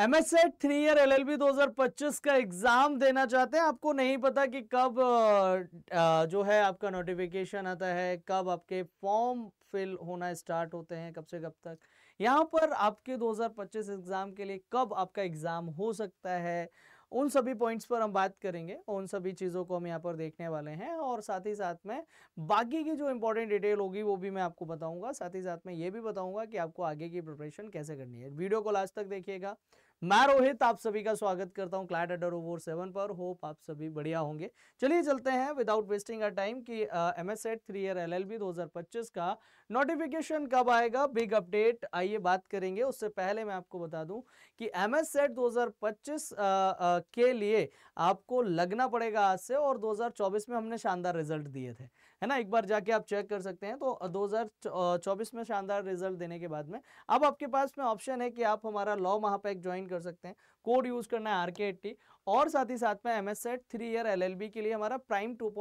एमएसएड three year LLB 2025 का exam देना चाहते हैं आपको नहीं पता कि कब जो है आपका नोटिफिकेशन आता है कब आपके फॉर्म फिल होना स्टार्ट होते हैं कब से कब तक यहाँ पर आपके 2025 एग्जाम के लिए कब आपका एग्जाम हो सकता है उन सभी पॉइंट्स पर हम बात करेंगे उन सभी चीज़ों को हम यहाँ पर देखने वाले हैं और साथ ही साथ में बाकी की जो इंपॉर्टेंट डिटेल होगी वो भी मैं आपको बताऊंगा साथ ही साथ में ये भी बताऊंगा कि आपको आगे की प्रिपरेशन कैसे करनी है वीडियो को लास्ट तक देखिएगा मैं रोहित आप सभी का स्वागत करता हूं क्लाइट अडर ओवर सेवन पर होप आप सभी बढ़िया होंगे चलिए चलते हैं विदाउट वेस्टिंग अ टाइम कि M S CET three year L L B का नोटिफिकेशन कब आएगा बिग अपडेट आइए बात करेंगे उससे पहले मैं आपको बता दूं कि एम एस सेट दो के लिए आपको लगना पड़ेगा आज से और 2024 में हमने शानदार रिजल्ट दिए थे है ना एक बार जाके आप चेक कर सकते हैं तो 2024 में शानदार रिजल्ट देने के बाद में अब आपके पास में ऑप्शन है कि आप हमारा लॉ महापैक ज्वाइन कर सकते हैं कोड यूज करना है आर और साथ ही साथ में M S CET three year L के लिए हमारा प्राइम टू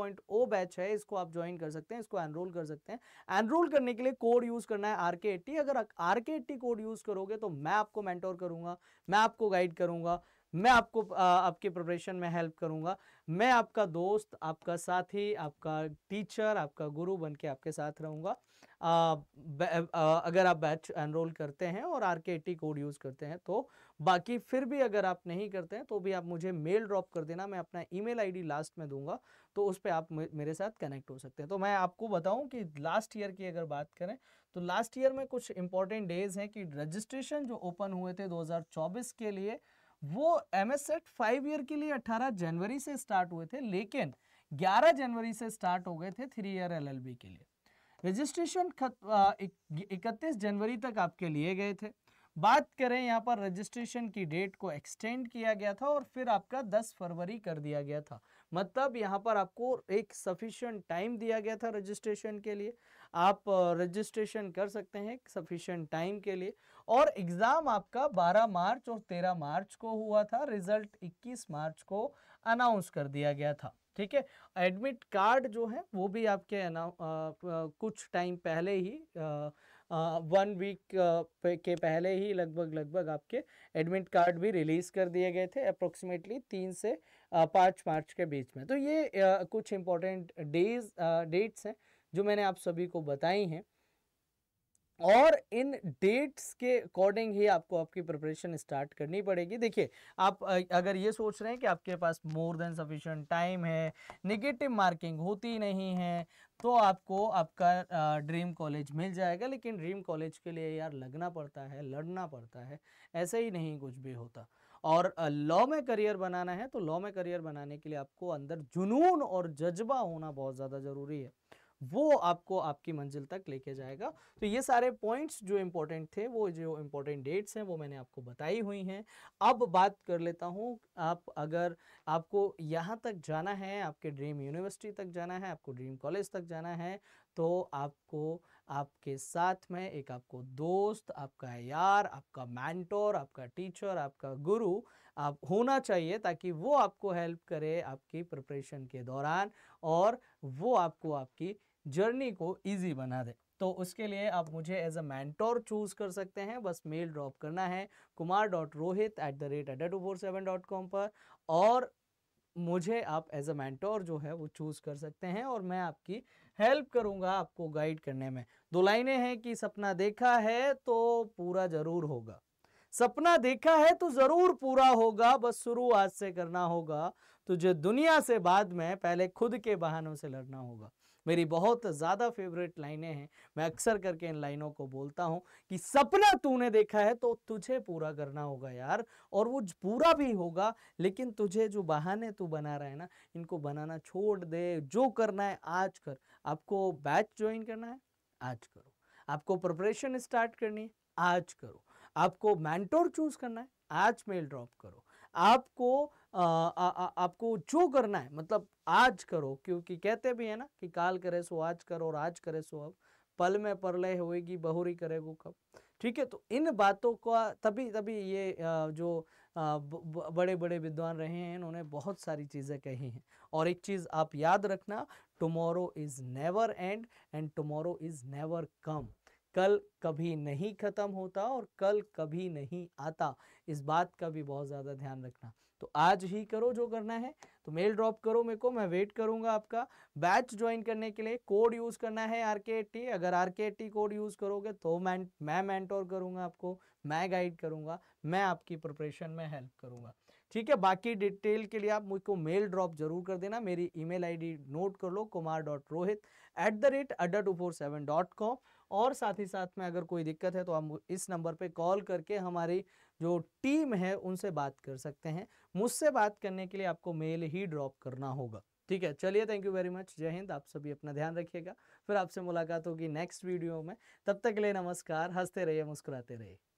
बैच है इसको आप ज्वाइन कर सकते हैं इसको एनरोल कर सकते हैं एनरोल करने के लिए कोड यूज करना है आर अगर आर कोड यूज करोगे तो मैं आपको मैंटोर करूंगा मैं आपको गाइड करूंगा मैं आपको आपके प्रिपरेशन में हेल्प करूंगा मैं आपका दोस्त आपका साथी आपका टीचर आपका गुरु बन के आपके साथ रहूंगा अगर आप बैच एनरोल करते हैं और आर के कोड यूज़ करते हैं तो बाकी फिर भी अगर आप नहीं करते हैं तो भी आप मुझे मेल ड्रॉप कर देना मैं अपना ईमेल आईडी लास्ट में दूंगा तो उस पर आप मेरे साथ कनेक्ट हो सकते हैं तो मैं आपको बताऊँ कि लास्ट ईयर की अगर बात करें तो लास्ट ईयर में कुछ इंपॉर्टेंट डेज हैं कि रजिस्ट्रेशन जो ओपन हुए थे 2024 के लिए वो M S CET five year के लिए 18 जनवरी से स्टार्ट हुए थे लेकिन 11 जनवरी से स्टार्ट हो गए थे थ्री ईयर एलएलबी के लिए रजिस्ट्रेशन इकतीस जनवरी तक आपके लिए गए थे बात करें यहाँ पर रजिस्ट्रेशन की डेट को एक्सटेंड किया गया था और फिर आपका 10 फरवरी कर दिया गया था मतलब यहाँ पर आपको एक सफिशियंट टाइम दिया गया था रजिस्ट्रेशन के लिए आप रजिस्ट्रेशन कर सकते हैं सफिशेंट टाइम के लिए और एग्ज़ाम आपका 12 मार्च और 13 मार्च को हुआ था रिजल्ट 21 मार्च को अनाउंस कर दिया गया था ठीक है एडमिट कार्ड जो है वो भी आपके कुछ टाइम पहले ही आ, वन वीक के पहले ही लगभग लगभग आपके एडमिट कार्ड भी रिलीज़ कर दिए गए थे अप्रोक्सीमेटली तीन से पाँच मार्च के बीच में तो ये कुछ इम्पोर्टेंट डेज डेट्स हैं जो मैंने आप सभी को बताई हैं और इन डेट्स के अकॉर्डिंग ही आपको आपकी प्रिपरेशन स्टार्ट करनी पड़ेगी देखिए आप अगर ये सोच रहे हैं कि आपके पास मोर देन सफिशिएंट टाइम है नेगेटिव मार्किंग होती नहीं है तो आपको आपका ड्रीम कॉलेज मिल जाएगा लेकिन ड्रीम कॉलेज के लिए यार लगना पड़ता है लड़ना पड़ता है ऐसे ही नहीं कुछ भी होता और लॉ में करियर बनाना है तो लॉ में करियर बनाने के लिए आपको अंदर जुनून और जज्बा होना बहुत ज़्यादा ज़रूरी है वो आपको आपकी मंजिल तक लेके जाएगा तो ये सारे पॉइंट्स जो इम्पोर्टेंट थे वो जो इम्पोर्टेंट डेट्स हैं वो मैंने आपको बताई हुई हैं अब बात कर लेता हूँ आप अगर आपको यहाँ तक जाना है आपके ड्रीम यूनिवर्सिटी तक जाना है आपको ड्रीम कॉलेज तक जाना है तो आपको आपके साथ में एक आपको दोस्त आपका यार आपका मैंटोर आपका टीचर आपका गुरु आप होना चाहिए ताकि वो आपको हेल्प करे आपकी प्रिपरेशन के दौरान और वो आपको आपकी जर्नी को इजी बना दे तो उसके लिए आप मुझे एज अ मैंटोर चूज कर सकते हैं बस मेल ड्रॉप करना है Kumar dot Rohit at the rate at two four seven dot com पर और मुझे आप एज अ मैंटोर जो है वो चूज़ कर सकते हैं और मैं आपकी हेल्प करूंगा आपको गाइड करने में दो लाइनें हैं कि सपना देखा है तो पूरा ज़रूर होगा सपना देखा है तो ज़रूर पूरा होगा बस शुरू आज से करना होगा तुझे दुनिया से बाद में पहले खुद के बहानों से लड़ना होगा मेरी बहुत ज़्यादा फेवरेट लाइनें हैं मैं अक्सर करके इन लाइनों को बोलता हूँ कि सपना तूने देखा है तो तुझे पूरा करना होगा यार और वो पूरा भी होगा लेकिन तुझे जो बहाने तू बना रहा है ना इनको बनाना छोड़ दे जो करना है आज कर आपको बैच ज्वाइन करना है आज करो आपको प्रिपरेशन स्टार्ट करनी है आज करो आपको मैंटोर चूज करना है आज मेल ड्रॉप करो आपको आ, आ, आ, आपको जो करना है मतलब आज करो क्योंकि कहते भी है ना कि काल करे सो आज करो और आज करे सो अब पल में परलय होएगी बहुरी करेगो कब ठीक है तो इन बातों का तभी तभी ये जो बड़े बड़े विद्वान रहे हैं इन्होंने बहुत सारी चीज़ें कही हैं और एक चीज़ आप याद रखना tomorrow is never and and tomorrow is never come कल कभी नहीं ख़त्म होता और कल कभी नहीं आता इस बात का भी बहुत ज़्यादा ध्यान रखना तो आज ही करो जो करना है तो मेल ड्रॉप करो मेरे को मैं वेट करूंगा आपका बैच ज्वाइन करने के लिए कोड यूज़ करना है आर अगर आर कोड यूज़ करोगे तो मैं मैं मैंटोर करूंगा आपको मैं गाइड करूंगा मैं आपकी प्रिपरेशन में हेल्प करूंगा ठीक है बाकी डिटेल के लिए आप मुझको मेल ड्रॉप जरूर कर देना मेरी ईमेल आईडी नोट कर लो Kumar dot Rohit at the rate Adda two four seven dot com और साथ ही साथ में अगर कोई दिक्कत है तो आप इस नंबर पे कॉल करके हमारी जो टीम है उनसे बात कर सकते हैं मुझसे बात करने के लिए आपको मेल ही ही ड्रॉप करना होगा ठीक है चलिए थैंक यू वेरी मच जय हिंद आप सभी अपना ध्यान रखिएगा फिर आपसे मुलाकात होगी नेक्स्ट वीडियो में तब तक के लिए नमस्कार हंसते रहिए मुस्कुराते रहिए